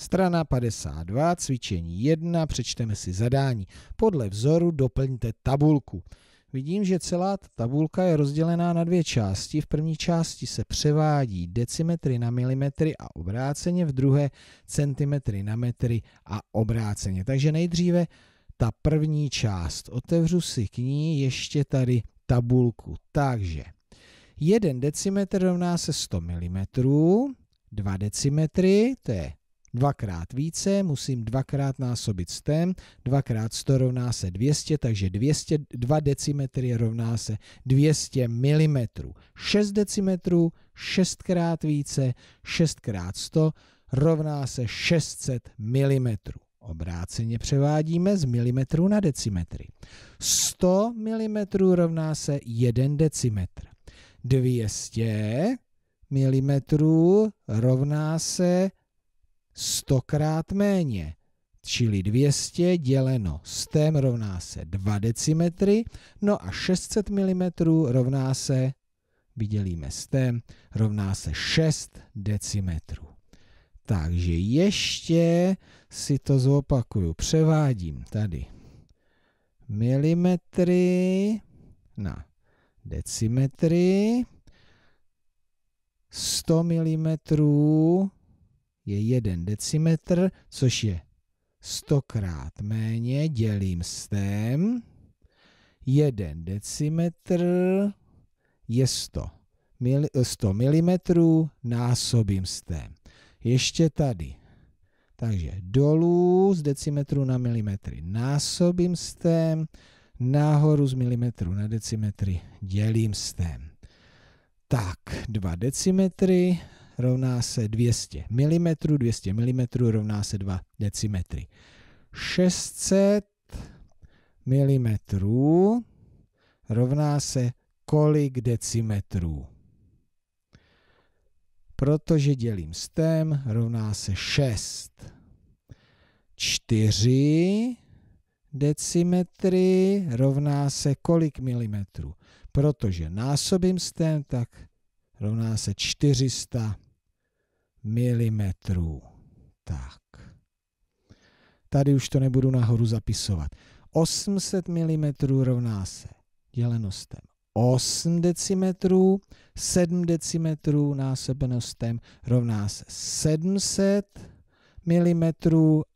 Strana 52, cvičení 1, přečteme si zadání. Podle vzoru doplňte tabulku. Vidím, že celá ta tabulka je rozdělená na dvě části. V první části se převádí decimetry na milimetry a obráceně, v druhé centimetry na metry a obráceně. Takže nejdříve ta první část. Otevřu si k ní ještě tady tabulku. Takže 1 decimetr rovná se 100 mm, 2 decimetry, to je dvakrát více, musím dvakrát násobit stem, dvakrát 100 rovná se 200, takže 200, 2 decimetry rovná se 200 mm. 6 decimetrů, 6 krát více, 6 krát 100 rovná se 600 mm. Obráceně převádíme z milimetrů na decimetry. 100 mm rovná se 1 decimetr. 200 mm rovná se stokrát méně, čili 200 děleno stem rovná se 2 decimetry, no a 600 mm rovná se, vydělíme stem, rovná se 6 decimetrů. Takže ještě si to zopakuju, převádím tady milimetry na decimetry, 100 mm je 1 decimetr, což je 100 krát méně, dělím s tém. 1 decimetr je 100, mil, 100 mm, násobím s tém. Ještě tady. Takže dolů z decimetru na milimetry násobím s tém, nahoru z milimetru na decimetry dělím s tém. Tak, 2 decimetry rovná se 200 mm, 200 mm rovná se 2 decimetry. 600 mm rovná se kolik decimetrů? Protože dělím tém, rovná se 6. 4 decimetry rovná se kolik milimetrů? Protože násobím tém, tak rovná se 400 milimetrů. Tak. Tady už to nebudu nahoru zapisovat. 800 mm rovná se dělenostem 8 decimetrů, 7 decimetrů násobenostem rovná se 700 mm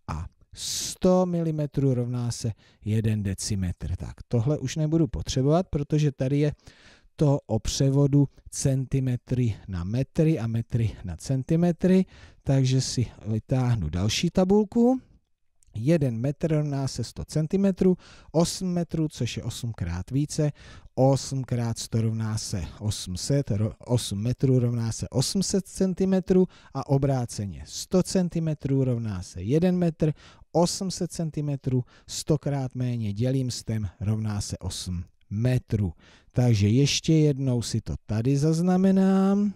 a 100 mm rovná se 1 decimetr. Tak tohle už nebudu potřebovat, protože tady je to o převodu centimetry na metry a metry na centimetry, takže si vytáhnu další tabulku. 1 metr rovná se 100 cm, 8 metrů, což je 8 krát více, 8 krát 100 rovná se 800, 8 metrů rovná se 800 cm a obráceně 100 cm rovná se 1 metr, 800 cm, 100 krát méně dělím s tem rovná se 8 metrů. Takže ještě jednou si to tady zaznamenám.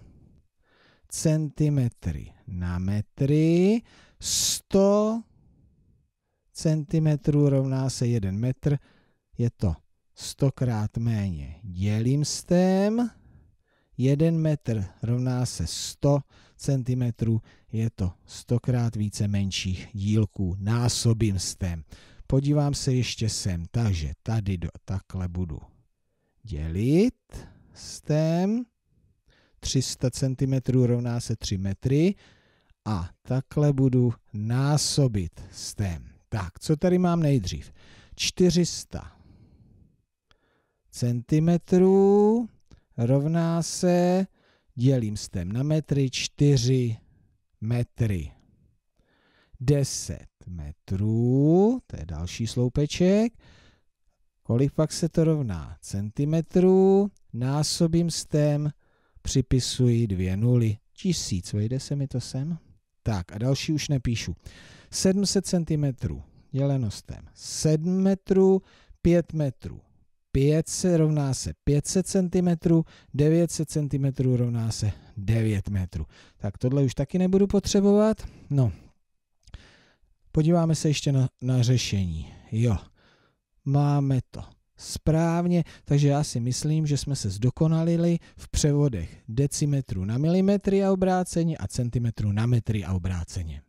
Centimetry na metry. 100 centimetrů rovná se 1 metr. Je to 100krát méně. Dělím s tém. 1 metr rovná se 100 cm, je to 100krát více menších dílků, násobím s tém. Podívám se ještě sem, takže tady do, takhle budu dělit s tém. 300 cm rovná se 3 metry a takhle budu násobit s tém. Tak, co tady mám nejdřív? 400 cm rovná se, dělím s tém na metry, 4 metry. 10 metrů, to je další sloupeček. Kolik pak se to rovná? Centimetrů, násobím s tém, připisuji dvě nuly. Tisíc, vejde se mi to sem? Tak a další už nepíšu. 700 centimetrů, děleno s tém 7 metrů, 5 metrů 5 se rovná se 500 cm, 900 cm rovná se 9 metrů. Tak tohle už taky nebudu potřebovat. No, Podíváme se ještě na, na řešení. Jo, máme to správně, takže já si myslím, že jsme se zdokonalili v převodech decimetru na milimetry a obráceně a centimetru na metry a obráceně.